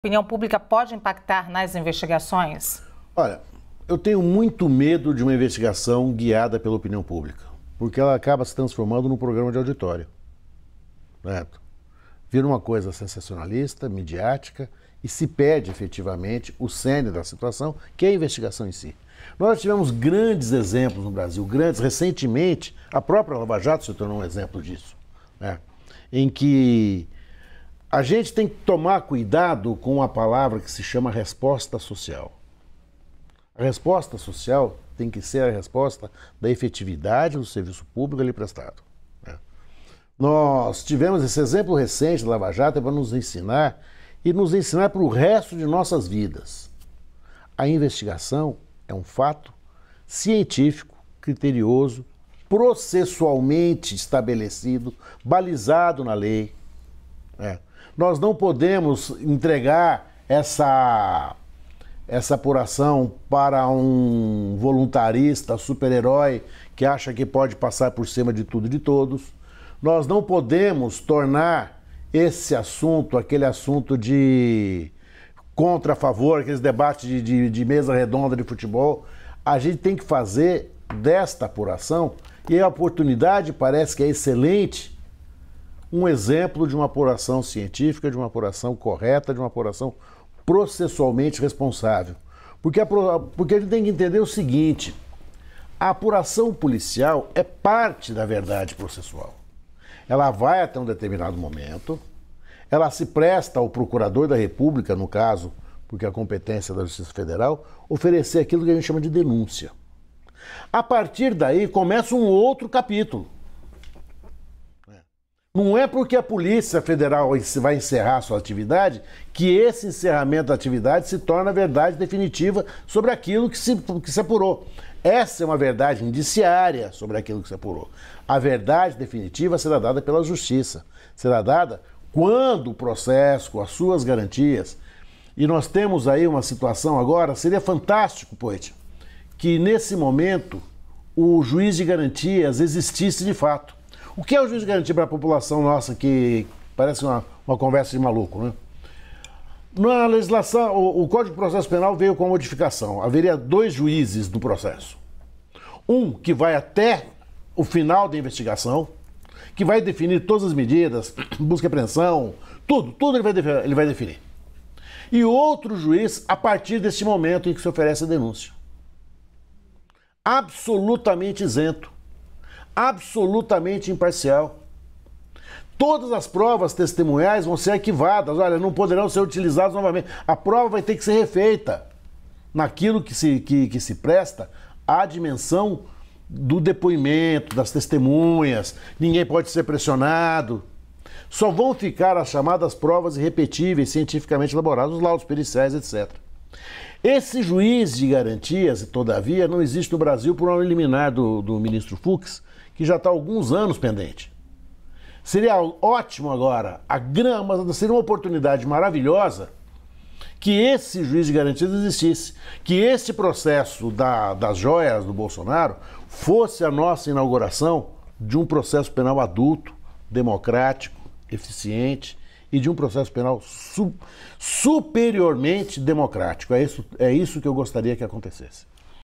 opinião pública pode impactar nas investigações? Olha, eu tenho muito medo de uma investigação guiada pela opinião pública, porque ela acaba se transformando num programa de auditório. Certo? Vira uma coisa sensacionalista, midiática, e se perde efetivamente o cerne da situação, que é a investigação em si. Nós tivemos grandes exemplos no Brasil, grandes. Recentemente, a própria Lava Jato se tornou um exemplo disso, né? em que a gente tem que tomar cuidado com a palavra que se chama resposta social. A resposta social tem que ser a resposta da efetividade do serviço público ali prestado. Né? Nós tivemos esse exemplo recente da Lava Jato para nos ensinar e nos ensinar para o resto de nossas vidas. A investigação é um fato científico, criterioso, processualmente estabelecido, balizado na lei. Né? Nós não podemos entregar essa, essa apuração para um voluntarista, super-herói, que acha que pode passar por cima de tudo e de todos. Nós não podemos tornar esse assunto aquele assunto de contra a favor, aqueles debates de, de, de mesa redonda de futebol. A gente tem que fazer desta apuração, e a oportunidade parece que é excelente um exemplo de uma apuração científica, de uma apuração correta, de uma apuração processualmente responsável. Porque a, porque a gente tem que entender o seguinte: a apuração policial é parte da verdade processual. Ela vai até um determinado momento, ela se presta ao procurador da República, no caso, porque a competência é da Justiça Federal, oferecer aquilo que a gente chama de denúncia. A partir daí começa um outro capítulo não é porque a Polícia Federal vai encerrar sua atividade que esse encerramento da atividade se torna verdade definitiva sobre aquilo que se, que se apurou. Essa é uma verdade indiciária sobre aquilo que se apurou. A verdade definitiva será dada pela Justiça. Será dada quando o processo, com as suas garantias. E nós temos aí uma situação agora, seria fantástico, poeta, que nesse momento o juiz de garantias existisse de fato o que é o juiz garantir para a população nossa, que parece uma, uma conversa de maluco, né? Na legislação, o, o Código de Processo Penal veio com a modificação. Haveria dois juízes do processo. Um que vai até o final da investigação, que vai definir todas as medidas, busca e apreensão, tudo, tudo ele vai, definir, ele vai definir. E outro juiz a partir deste momento em que se oferece a denúncia. Absolutamente isento absolutamente imparcial. Todas as provas testemunhais vão ser arquivadas, olha, não poderão ser utilizadas novamente. A prova vai ter que ser refeita naquilo que se, que, que se presta à dimensão do depoimento, das testemunhas, ninguém pode ser pressionado. Só vão ficar as chamadas provas irrepetíveis, cientificamente elaboradas, os laudos periciais, etc. Esse juiz de garantias, todavia, não existe no Brasil por uma liminar do, do ministro Fux, que já está há alguns anos pendente. Seria ótimo agora, a grama, seria uma oportunidade maravilhosa que esse juiz de garantias existisse, que esse processo da, das joias do Bolsonaro fosse a nossa inauguração de um processo penal adulto, democrático, eficiente, e de um processo penal su superiormente democrático. É isso, é isso que eu gostaria que acontecesse.